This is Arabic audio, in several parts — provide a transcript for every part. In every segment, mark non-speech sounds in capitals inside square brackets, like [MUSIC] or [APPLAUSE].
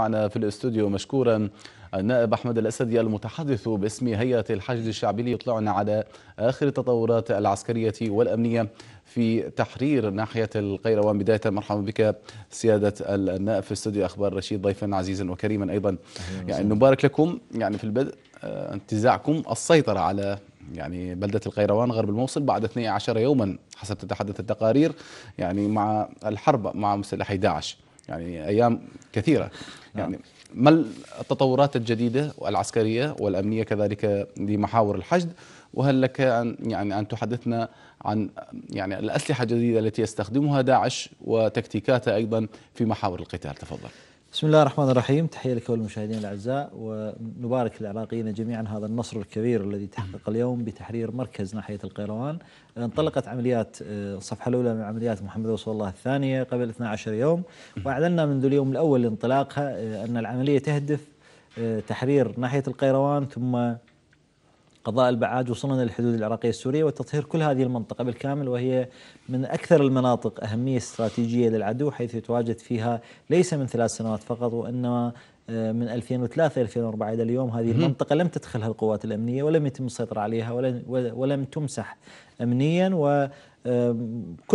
معنا في الاستوديو مشكورا النائب احمد الاسدي المتحدث باسم هيئه الحشد الشعبي ليطلعنا على اخر التطورات العسكريه والامنيه في تحرير ناحيه القيروان بدايه مرحبا بك سياده النائب في استوديو اخبار رشيد ضيفا عزيزا وكريما ايضا يعني نبارك لكم يعني في البدء آه، انتزاعكم السيطره على يعني بلدة القيروان غرب الموصل بعد 12 يوما حسب تتحدث التقارير يعني مع الحرب مع مسلحي داعش يعني أيام كثيرة نعم. يعني ما التطورات الجديدة العسكرية والأمنية كذلك لمحاور الحشد وهل لك أن يعني أن تحدثنا عن يعني الأسلحة الجديدة التي يستخدمها داعش وتكتيكاتها أيضا في محاور القتال تفضل بسم الله الرحمن الرحيم تحية لك والمشاهدين الأعزاء ونبارك العراقيين جميعا هذا النصر الكبير الذي تحقق اليوم بتحرير مركز ناحية القيروان انطلقت عمليات آه، الصفحة الأولى من عمليات محمد رسول الله الثانية قبل 12 يوم وأعلنا منذ اليوم الأول لانطلاقها آه، أن العملية تهدف آه، تحرير ناحية القيروان ثم قضاء البعاج وصلنا للحدود العراقية السورية وتطهير كل هذه المنطقة بالكامل وهي من أكثر المناطق أهمية استراتيجية للعدو حيث يتواجد فيها ليس من ثلاث سنوات فقط وإنما آه، من 2003 2004 الى اليوم هذه المنطقه لم تدخلها القوات الامنيه ولم يتم السيطره عليها ولم تمسح امنيا وكل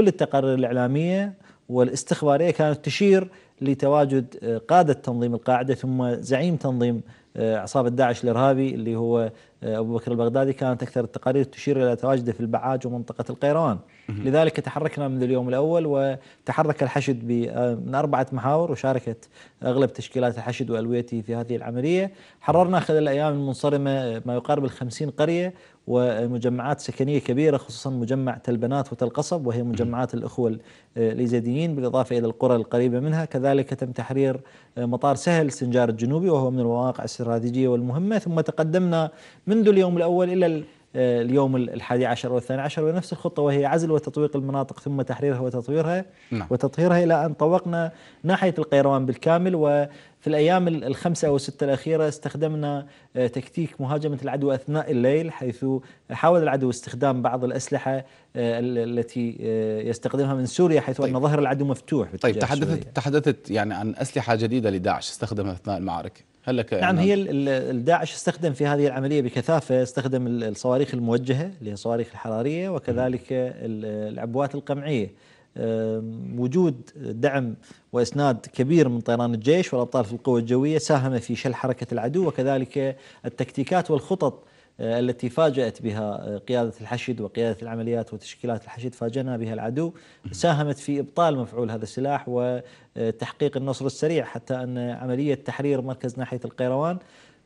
آه، التقارير الاعلاميه والاستخباريه كانت تشير لتواجد آه، قاده تنظيم القاعده ثم زعيم تنظيم عصابه داعش الارهابي اللي هو آه، أبو بكر البغدادي كانت أكثر التقارير تشير إلى تواجده في البعاج ومنطقة القيروان لذلك تحركنا منذ اليوم الأول وتحرك الحشد آه، من أربعة محاور وشاركت أغلب تشكيلات الحشد وألويته في هذه العملية حررنا خلال الأيام المنصرمة ما يقارب ال قرية ومجمعات سكنية كبيرة خصوصا مجمع تل بنات وتل قصب وهي مجمعات الأخوة آه، الإيزيديين بالإضافة إلى القرى القريبة منها كذلك تم تحرير مطار سهل سنجار الجنوبي وهو من المواقع الاستراتيجية والمهمة ثم تقدمنا منذ اليوم الأول إلى آه، اليوم الحادي عشر والثاني عشر ونفس الخطة وهي عزل وتطويق المناطق ثم تحريرها وتطويرها نعم. وتطهيرها إلى أن طوقنا ناحية القيروان بالكامل وفي الأيام الخمسة أو الستة الأخيرة استخدمنا آه، تكتيك مهاجمة العدو أثناء الليل حيث حاول العدو استخدام بعض الأسلحة آه، التي يستخدمها من سوريا حيث طيب. أن ظهر العدو مفتوح طيب تحدثت, تحدثت يعني عن أسلحة جديدة لداعش استخدمها أثناء المعارك هل نعم،, نعم هي الداعش استخدم في هذه العمليه بكثافه استخدم الصواريخ الموجهه اللي هي الصواريخ الحراريه وكذلك العبوات القمعيه وجود دعم واسناد كبير من طيران الجيش والابطال في القوه الجويه ساهم في شل حركه العدو وكذلك التكتيكات والخطط آه، التي فاجأت بها آه، قيادة الحشد وقيادة العمليات وتشكيلات الحشد فاجأنا بها العدو ساهمت في إبطال مفعول هذا السلاح وتحقيق آه، النصر السريع حتى أن عملية تحرير مركز ناحية القيروان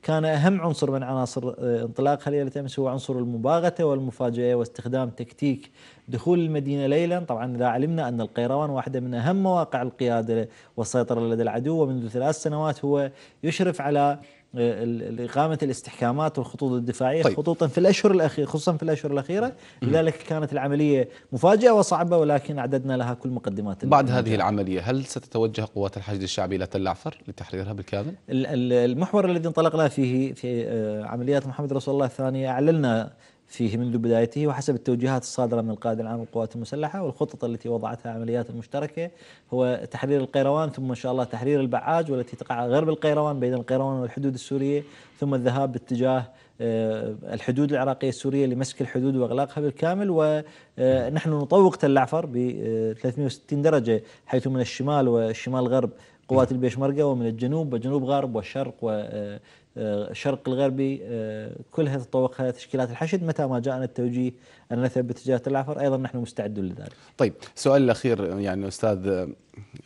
كان أهم عنصر من عناصر انطلاق ليلة أمس هو عنصر المباغتة والمفاجأة واستخدام تكتيك دخول المدينة ليلا طبعا إذا علمنا أن القيروان واحدة من أهم مواقع القيادة والسيطرة لدى العدو ومنذ ثلاث سنوات هو يشرف على إقامة الاستحكامات والخطوط الدفاعية طيب. خطوطا في الأشهر الأخيرة خصوصا في الأشهر الأخيرة لذلك كانت العملية مفاجئة وصعبة ولكن أعددنا لها كل مقدمات بعد هذه العملية هل ستتوجه قوات الحشد الشعبي إلى تل عفر لتحريرها بالكامل؟ المحور الذي انطلقنا فيه في آه، عمليات محمد رسول الله الثانية أعلنا فيه منذ بدايته وحسب التوجيهات الصادرة من القائد العام للقوات المسلحة والخطط التي وضعتها عمليات المشتركة هو تحرير القيروان ثم إن شاء الله تحرير البعاج والتي تقع غرب القيروان بين القيروان والحدود السورية ثم الذهاب باتجاه آه، الحدود العراقية السورية لمسك الحدود وإغلاقها بالكامل ونحن آه، نطوق تل العفر ب 360 آه، درجة حيث من الشمال والشمال غرب قوات البيشمركة ومن الجنوب وجنوب غرب والشرق والشرق آه، آه، الغربي آه، كلها تطوقها تشكيلات الحشد متى ما جاءنا التوجيه أن نذهب باتجاه العفر أيضا نحن مستعدون لذلك طيب سؤال الأخير يعني أستاذ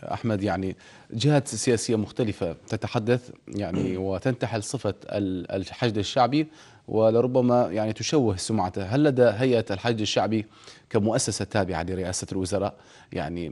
أحمد يعني جهات سياسية مختلفة تتحدث يعني [CLEARS THROAT] وتنتحل صفة الحشد الشعبي ولربما يعني تشوه سمعته هل لدى هيئة الحشد الشعبي كمؤسسة تابعة لرئاسة الوزراء يعني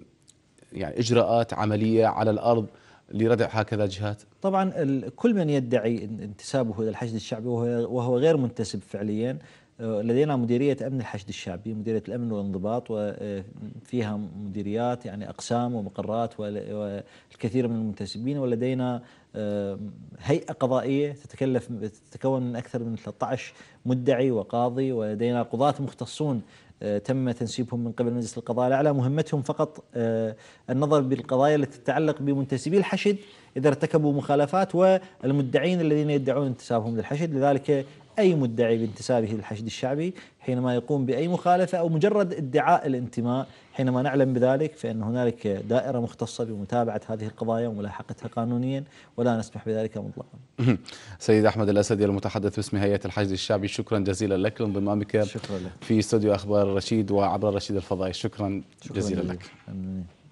يعني اجراءات عمليه على الارض لردع هكذا جهات؟ طبعا كل من يدعي انتسابه الى الحشد الشعبي وهو غير منتسب فعليا آه، لدينا مديرية أمن الحشد الشعبي مديرية الأمن والانضباط وفيها آه، مديريات يعني أقسام ومقرات والكثير من المنتسبين ولدينا آه، هيئة قضائية تتكلف تتكون من أكثر من 13 مدعي وقاضي ولدينا قضاة مختصون تم تنسيبهم من قبل مجلس القضاء الأعلى مهمتهم فقط آه، النظر بالقضايا التي تتعلق بمنتسبي الحشد إذا ارتكبوا مخالفات والمدعين الذين يدعون انتسابهم للحشد لذلك أي مدعي بانتسابه للحشد الشعبي حينما يقوم بأي مخالفة أو مجرد ادعاء الانتماء حينما نعلم بذلك فإن هنالك دائرة مختصة بمتابعة هذه القضايا وملاحقتها قانونيا ولا نسمح بذلك مطلقا سيد أحمد الأسدي المتحدث باسم هيئة الحشد الشعبي شكرا جزيلا لك لانضمامك شكرا لك. في استوديو أخبار الرشيد وعبر الرشيد الفضائي شكرا, شكرا جزيلا لك, لك.